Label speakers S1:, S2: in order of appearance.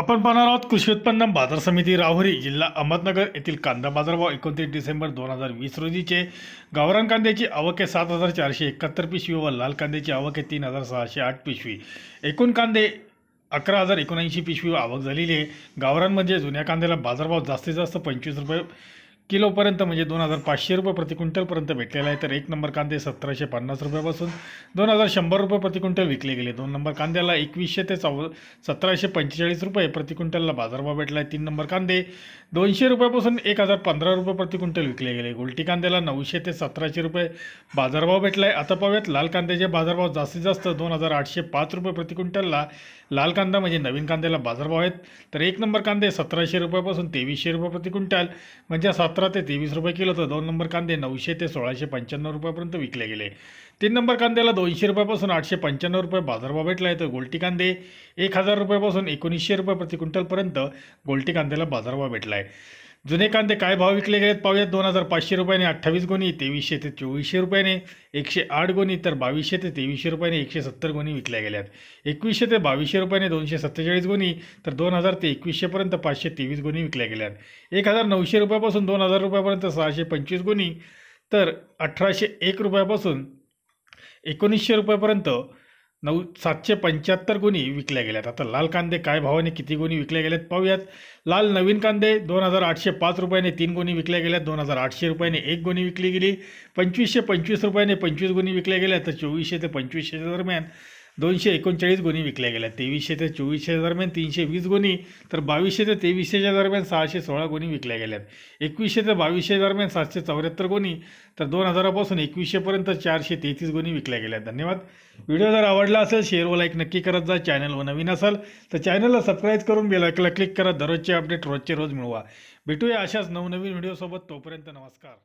S1: आपण पाहणार आहोत कृषी उत्पन्न बाजार समिती राहुरी जिल्हा अहमदनगर येथील कांदा बाजारभाव एकोणतीस डिसेंबर दोन हजार वीस रोजीचे गावरान कांद्याची आवक आहे सात हजार चारशे एकाहत्तर पिशवी व लाल कांद्याची आवक आहे तीन हजार सहाशे आठ पिशवी एकूण कांदे अकरा हजार एकोणऐंशी पिशवी आवक झालेली आहे गावरानमध्ये म्हणजे जुन्या कांद्याला बाजारभाव जास्तीत जास्त पंचवीस रुपये किलोपर्यंत म्हणजे दोन हजार पाचशे रुपये प्रति क्विंटलपर्यंत भेटलेला आहे तर एक नंबर कांदे सतराशे पन्नास रुपयापासून दोन हजार शंभर रुपये प्रति क्विंटल विकले गेले दोन नंबर कांद्याला एकवीसशे ते चौ सतराशे पंचेचाळीस रुपये प्रति क्विंटलला बाजारभाव भेटला आहे तीन नंबर कांदे दोनशे रुपयापासून एक हजार पंधरा रुपये प्रति क्विंटल विकले गेले गोल्टी कांद्याला नऊशे ते सतराशे रुपये बाजारभाव भेटला आहे आता पाहूयात लाल कांद्याचे बाजारभाव जास्तीत जास्त दोन हजार आठशे पाच रुपये प्रति क्विंटलला लाल कांदा म्हणजे नवीन कांद्याला बाजारभाव आहेत तर एक नंबर कांदे सतराशे रुपयापासून तेवीसशे रुपये प्रति क्विंटल म्हणजे सात सतरा ते तेवीस रुपये किलो तर दोन नंबर कांदे नऊशे ते सोळाशे पंच्याण्णव रुपयापर्यंत विकले गेले तीन नंबर कांद्याला दोनशे रुपयापासून आठशे पंच्याण्णव रुपये बाजारभाव भेटला आहे तर गोलटी कांदे एक हजार रुपयापासून एकोणीसशे रुपये प्रति क्विंटलपर्यंत गोल्टी कांद्याला बाजारभाव भेटला आहे जुने कांदे काय भाव विकले गेलेत पाहूयात दोन हजार पाचशे रुपयाने अठ्ठावीस गोणी तेवीसशे ते चोवीसशे रुपयाने एकशे आठ गुणी तर बावीसशे ते तेवीसशे रुपयाने एकशे सत्तर गुणी विकल्या गेल्यात एकवीसशे ते बावीसशे रुपयाने दोनशे सत्तेचाळीस गुणी तर दोन हजार ते एकवीसशेपर्यंत पाचशे तेवीस गुणी विकल्या गेल्यात एक हजार नऊशे रुपयापासून दोन हजार रुपयापर्यंत सहाशे पंचवीस गुणी तर अठराशे एक रुपयापासून एकोणीसशे रुपयापर्यंत नऊ सातशे पंच्याहत्तर गुणी विकल्या गेल्यात आता लाल कांदे काय भावाने किती गुणी विकल्या गेल्यात पाहूयात लाल नवीन कांदे दोन हजार आठशे पाच रुपयाने तीन गुणी विकल्या गेल्यात दोन हजार आठशे रुपयाने एक गुणी विकली गेली पंचवीसशे पंचवीस रुपयाने पंचवीस गुणी विकल्या गेल्यात तर चोवीसशे ते पंचवीसशेच्या दरम्यान दोनशे एकोणचाळीस गुन्हे विकल्या गेल्या तेवीसशे ते चोवीसशेच्या दरम्यान तीनशे वीस गुणी तर बावीसशे ते तेवीसशेच्या दरम्यान सहाशे सोळा गुणी विकल्या गेल्यात एकवीसशे ते बावीसशे दरम्यान सातशे चौऱ्याहत्तर गुणी तर दोन हजारापासून एकवीसशेपर्यंत चारशे तेहतीस गुन्हे विकल्या गेल्या धन्यवाद व्हिडिओ जर आवडला असेल शेअर व लाईक नक्की करत जा चॅनल व नवीन असाल तर चॅनलला सबस्क्राईब करून बेलायकला क्लिक करा दररोजचे अपडेट रोजचे रोज मिळवा भेटूया अशाच नवनवीन व्हिडिओसोबत तोपर्यंत नमस्कार